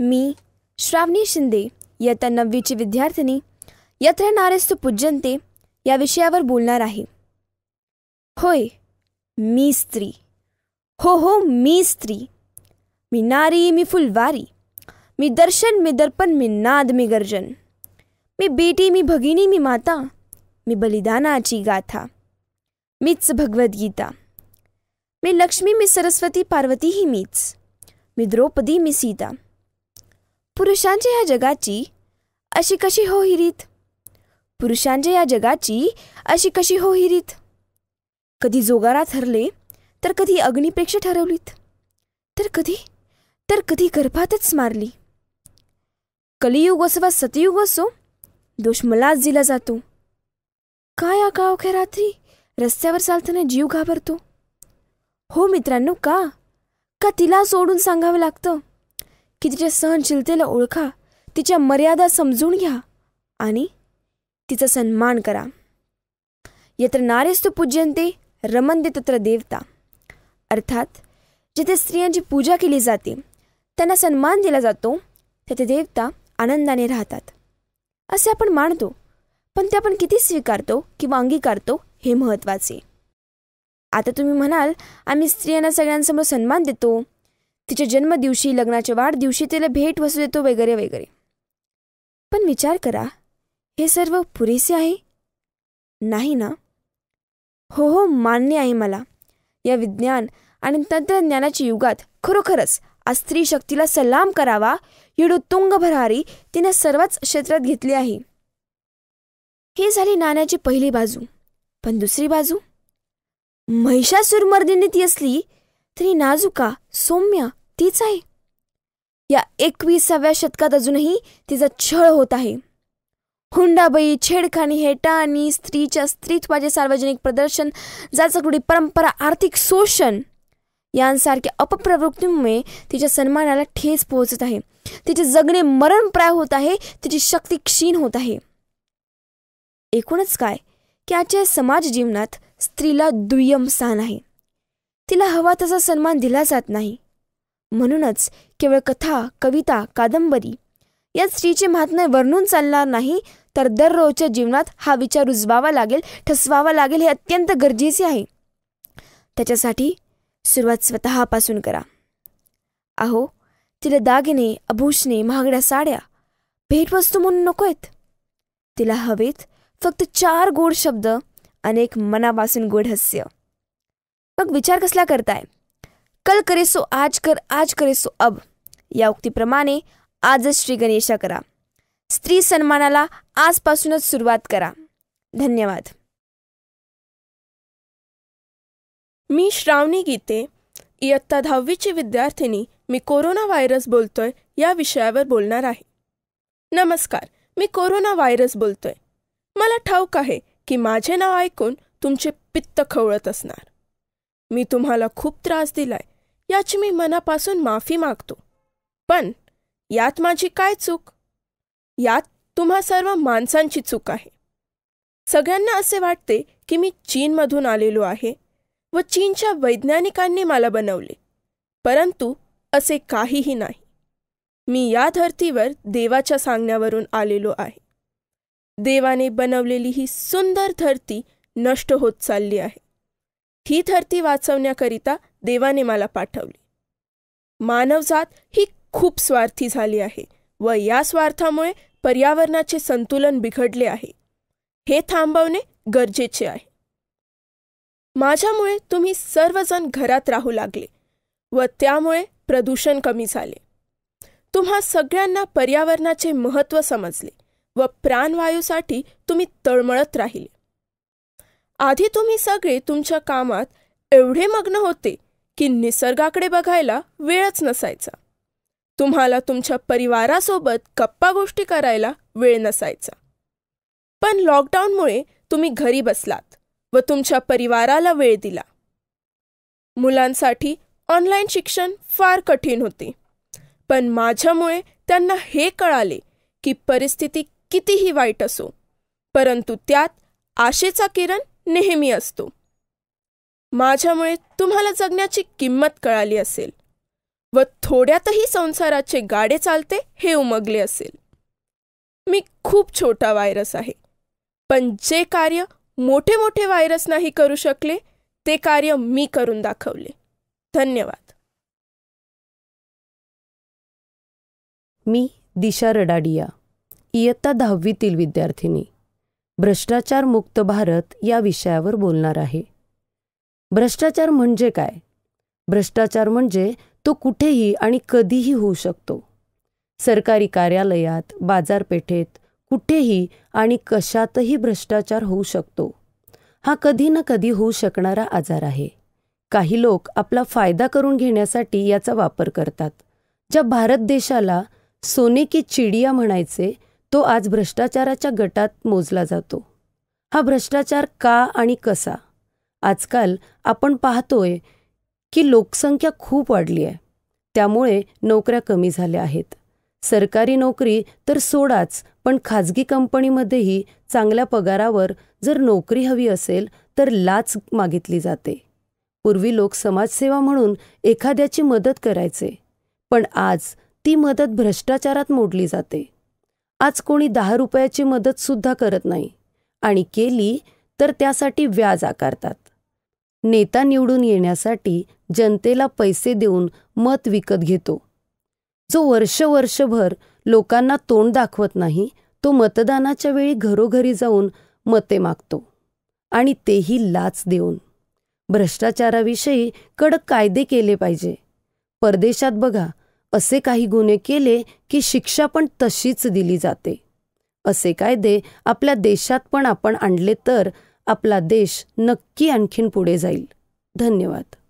मी श्रावणी शिंदे इयत्ता नववीची विद्यार्थिनी यत्र नारेस्तु पूज्यंते या विषयावर बोलणार आहे होय मी स्त्री हो हो मी स्त्री मी नारी मी फुलवारी मी दर्शन मी दर्पण मी नाद मी गर्जन मी बेटी मी भगिनी मी माता मी बलिदानाची गाथा मीच भगवद्गीता मी लक्ष्मी मी सरस्वती पार्वती ही मीच मी द्रौपदी मी सीता पुरुषांच्या या जगाची अशी कशी हो ही रीत पुरुषांच्या या जगाची अशी कशी हो ही रीत कधी जोगारा ठरले तर कधी अग्निपेक्षा ठरवलीत तर कधी तर कधी गर्भातच मारली कलियुग असो वा सतयुग असो दोष मलाच दिला जातो काय या का रात्री रस्त्यावर चालताना जीव घाबरतो हो मित्रांनो का का तिला सोडून सांगावं लागतं की तिच्या सहनशीलतेला ओळखा तिच्या मर्यादा समजून घ्या आणि तिचा सन्मान करा यत्र नारेस्तु पूज्यंते रमंदे तत्र देवता अर्थात जिथे स्त्रियांची पूजा केली जाते त्यांना सन्मान दिला जातो तेथे देवता आनंदाने राहतात असे आपण मानतो पण ते आपण किती स्वीकारतो किंवा अंगीकारतो हे महत्त्वाचे आता तुम्ही म्हणाल आम्ही स्त्रियांना सगळ्यांसमोर सन्मान देतो तिच्या जन्मदिवशी लग्नाच्या वाढदिवशी तिला भेट वसू देतो वगैरे वगैरे पण विचार करा हे सर्व पुरेसे आहे नाही ना हो हो मान्य आहे मला या विज्ञान आणि तंत्रज्ञानाच्या युगात खरोखरच आज स्त्री शक्तीला सलाम करावा येडू तुंग भरारी तिने सर्वच क्षेत्रात घेतली आहे ही झाली नाण्याची पहिली बाजू पण दुसरी बाजू महिषासुरमर्दिनी ती असली स्त्री नाजुका सौम्य तीच आहे या एकविसाव्या शतकात अजूनही तिचा छळ होत आहे हुंडाबई छेडखानी हेटाणी स्त्रीच्या स्त्रीत्वाचे सार्वजनिक प्रदर्शन जाचकुडी परंपरा आर्थिक शोषण यांसारख्या अपप्रवृत्तीमुळे तिच्या सन्मानाला ठेस पोहोचत आहे तिचे जगणे मरणप्राय होत आहे तिची शक्ती क्षीण होत आहे एकूणच काय की आजच्या समाज जीवनात स्त्रीला दुय्यम स्थान आहे तिला हवा तसा सन्मान दिला जात नाही म्हणूनच केवळ कथा कविता कादंबरी यात स्त्रीचे महात्म्य वर्णून चालणार नाही तर दररोजच्या जीवनात हा विचार रुजवावा लागेल ठसवावा लागेल हे अत्यंत गरजेचे आहे त्याच्यासाठी सुरुवात स्वतःपासून करा अहो तिला दागिने अभूषणे महागड्या साड्या भेटवस्तू म्हणून नको आहेत तिला हवेत फक्त चार गोड शब्द अनेक मनापासून गोड हस्य मग विचार कसला करताय कल करे आज कर आज करे सो अब या उक्तीप्रमाणे आजच श्री गणेशा करा स्त्री सन्मानाला आजपासूनच सुरुवात करा धन्यवाद मी श्रावणी गीते इयत्ता दहावीची विद्यार्थिनी मी कोरोना व्हायरस बोलतोय या विषयावर बोलणार आहे नमस्कार मी कोरोना व्हायरस बोलतोय मला ठाऊक आहे की माझे नाव ऐकून तुमचे पित्त खवळत असणार मी तुम्हाला खूप त्रास दिलाय याची मी मनापासून माफी मागतो पण यात माझी काय चूक यात तुम्हा सर्व माणसांची चूक आहे सगळ्यांना असे वाटते की मी चीनमधून आलेलो आहे व चीनच्या वैज्ञानिकांनी मला बनवले परंतु असे काहीही नाही मी या धर्तीवर देवाच्या सांगण्यावरून आलेलो आहे देवाने बनवलेली ही सुंदर धरती नष्ट होत चालली आहे ही धरती वाचवण्याकरिता देवाने मला पाठवली मानवजात ही खूप स्वार्थी झाली आहे व या स्वार्थामुळे पर्यावरणाचे संतुलन बिघडले आहे हे थांबवणे गरजेचे आहे माझ्यामुळे तुम्ही सर्वजण घरात राहू लागले व त्यामुळे प्रदूषण कमी झाले तुम्हा सगळ्यांना पर्यावरणाचे महत्त्व समजले व प्राणवायूसाठी तुम्ही तळमळत राहिले आधी तुम्ही सगळे तुमच्या कामात एवढे मग्न होते की निसर्गाकडे बघायला वेळच नसायचा तुम्हाला तुमच्या परिवारासोबत गप्पा गोष्टी करायला वेळ नसायचा पण लॉकडाऊनमुळे तुम्ही घरी बसलात व तुमच्या परिवाराला वेळ दिला मुलांसाठी ऑनलाईन शिक्षण फार कठीण होते पण माझ्यामुळे त्यांना हे कळाले की परिस्थिती कितीही वाईट असो परंतु त्यात आशेचा किरण नेहमी असतो माझ्यामुळे तुम्हाला जगण्याची किंमत कळाली असेल व थोड्यातही संसाराचे गाडे चालते हे उमगले असेल मी खूप छोटा व्हायरस आहे पण जे कार्य मोठे मोठे व्हायरस नाही करू शकले ते कार्य मी करून दाखवले धन्यवाद मी दिशा रडाडिया इयत्ता दहावीतील विद्यार्थिनी भ्रष्टाचार मुक्त भारत या विषयावर बोलणार आहे भ्रष्टाचार म्हणजे काय भ्रष्टाचार म्हणजे तो कुठेही आणि कधीही होऊ शकतो सरकारी कार्यालयात बाजारपेठेत कुठेही आणि कशातही भ्रष्टाचार होऊ शकतो हा कधी ना कधी होऊ शकणारा आजार आहे काही लोक आपला फायदा करून घेण्यासाठी याचा वापर करतात ज्या भारत देशाला सोने की चिडिया म्हणायचे तो आज भ्रष्टाचाराच्या गटात मोजला जातो हा भ्रष्टाचार का आणि कसा आजकाल आपण पाहतोय की लोकसंख्या खूप वाढली आहे त्यामुळे नोकऱ्या कमी झाल्या आहेत सरकारी नोकरी तर सोडाच पण खाजगी कंपनीमध्येही चांगल्या पगारावर जर नोकरी हवी असेल तर लाच मागितली जाते पूर्वी लोक समाजसेवा म्हणून एखाद्याची मदत करायचे पण आज ती मदत भ्रष्टाचारात मोडली जाते आज कोणी दहा रुपयाची मदत सुद्धा करत नाही आणि केली तर त्यासाठी व्याज आकारतात नेता निवडून येण्यासाठी जनतेला पैसे देऊन मत विकत घेतो जो वर्ष वर्षभर लोकांना तोंड दाखवत नाही तो मतदानाच्या वेळी घरोघरी जाऊन मते मागतो आणि तेही लाच देऊन भ्रष्टाचाराविषयी कडक कायदे केले पाहिजे परदेशात बघा असे काही गुन्हे केले की शिक्षा पण तशीच दिली जाते असे कायदे आपल्या देशात पण आपण आणले तर आपला देश नक्की आणखीन पुढे जाईल धन्यवाद